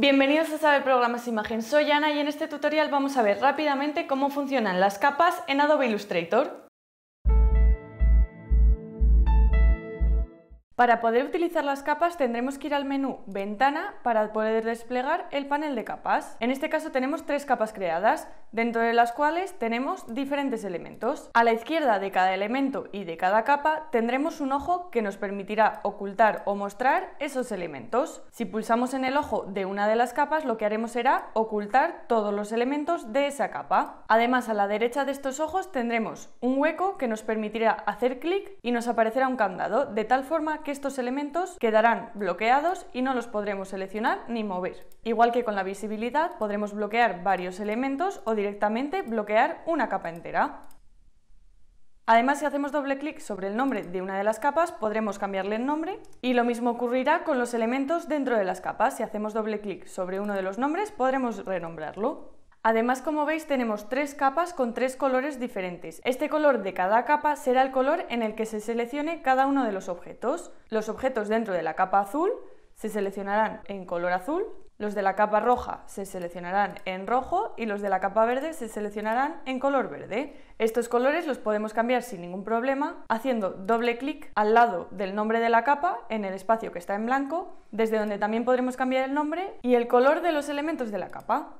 Bienvenidos a Saber Programas e Imagen, soy Ana y en este tutorial vamos a ver rápidamente cómo funcionan las capas en Adobe Illustrator. Para poder utilizar las capas tendremos que ir al menú Ventana para poder desplegar el panel de capas. En este caso tenemos tres capas creadas, dentro de las cuales tenemos diferentes elementos. A la izquierda de cada elemento y de cada capa tendremos un ojo que nos permitirá ocultar o mostrar esos elementos. Si pulsamos en el ojo de una de las capas lo que haremos será ocultar todos los elementos de esa capa. Además a la derecha de estos ojos tendremos un hueco que nos permitirá hacer clic y nos aparecerá un candado de tal forma que estos elementos quedarán bloqueados y no los podremos seleccionar ni mover. Igual que con la visibilidad, podremos bloquear varios elementos o directamente bloquear una capa entera. Además, si hacemos doble clic sobre el nombre de una de las capas, podremos cambiarle el nombre y lo mismo ocurrirá con los elementos dentro de las capas. Si hacemos doble clic sobre uno de los nombres, podremos renombrarlo. Además, como veis, tenemos tres capas con tres colores diferentes. Este color de cada capa será el color en el que se seleccione cada uno de los objetos. Los objetos dentro de la capa azul se seleccionarán en color azul, los de la capa roja se seleccionarán en rojo y los de la capa verde se seleccionarán en color verde. Estos colores los podemos cambiar sin ningún problema haciendo doble clic al lado del nombre de la capa en el espacio que está en blanco, desde donde también podremos cambiar el nombre y el color de los elementos de la capa.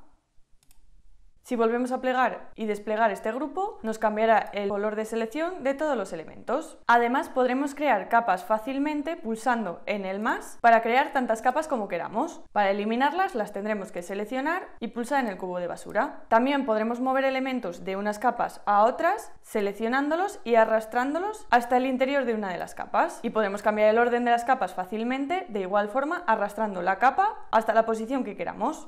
Si volvemos a plegar y desplegar este grupo, nos cambiará el color de selección de todos los elementos. Además, podremos crear capas fácilmente pulsando en el más para crear tantas capas como queramos. Para eliminarlas, las tendremos que seleccionar y pulsar en el cubo de basura. También podremos mover elementos de unas capas a otras, seleccionándolos y arrastrándolos hasta el interior de una de las capas. Y podemos cambiar el orden de las capas fácilmente, de igual forma arrastrando la capa hasta la posición que queramos.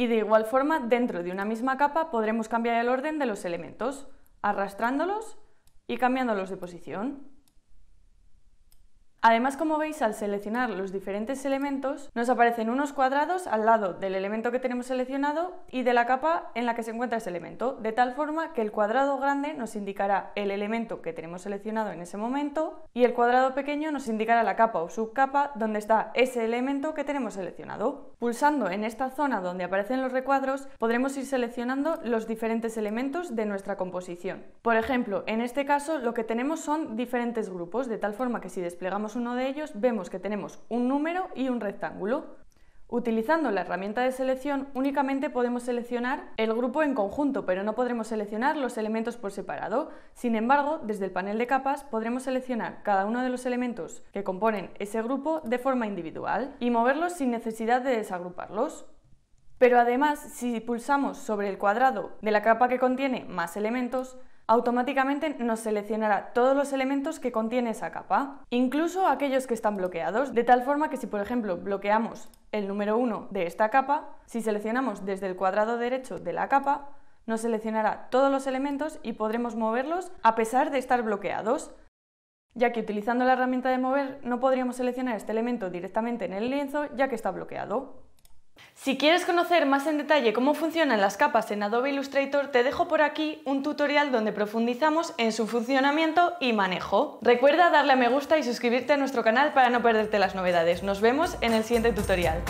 Y de igual forma, dentro de una misma capa podremos cambiar el orden de los elementos, arrastrándolos y cambiándolos de posición. Además, como veis, al seleccionar los diferentes elementos, nos aparecen unos cuadrados al lado del elemento que tenemos seleccionado y de la capa en la que se encuentra ese elemento, de tal forma que el cuadrado grande nos indicará el elemento que tenemos seleccionado en ese momento y el cuadrado pequeño nos indicará la capa o subcapa donde está ese elemento que tenemos seleccionado. Pulsando en esta zona donde aparecen los recuadros, podremos ir seleccionando los diferentes elementos de nuestra composición. Por ejemplo, en este caso lo que tenemos son diferentes grupos, de tal forma que si desplegamos uno de ellos, vemos que tenemos un número y un rectángulo. Utilizando la herramienta de selección únicamente podemos seleccionar el grupo en conjunto, pero no podremos seleccionar los elementos por separado. Sin embargo, desde el panel de capas podremos seleccionar cada uno de los elementos que componen ese grupo de forma individual y moverlos sin necesidad de desagruparlos. Pero además, si pulsamos sobre el cuadrado de la capa que contiene más elementos, automáticamente nos seleccionará todos los elementos que contiene esa capa, incluso aquellos que están bloqueados, de tal forma que si por ejemplo bloqueamos el número 1 de esta capa, si seleccionamos desde el cuadrado derecho de la capa, nos seleccionará todos los elementos y podremos moverlos a pesar de estar bloqueados, ya que utilizando la herramienta de mover no podríamos seleccionar este elemento directamente en el lienzo ya que está bloqueado. Si quieres conocer más en detalle cómo funcionan las capas en Adobe Illustrator, te dejo por aquí un tutorial donde profundizamos en su funcionamiento y manejo. Recuerda darle a me gusta y suscribirte a nuestro canal para no perderte las novedades. Nos vemos en el siguiente tutorial.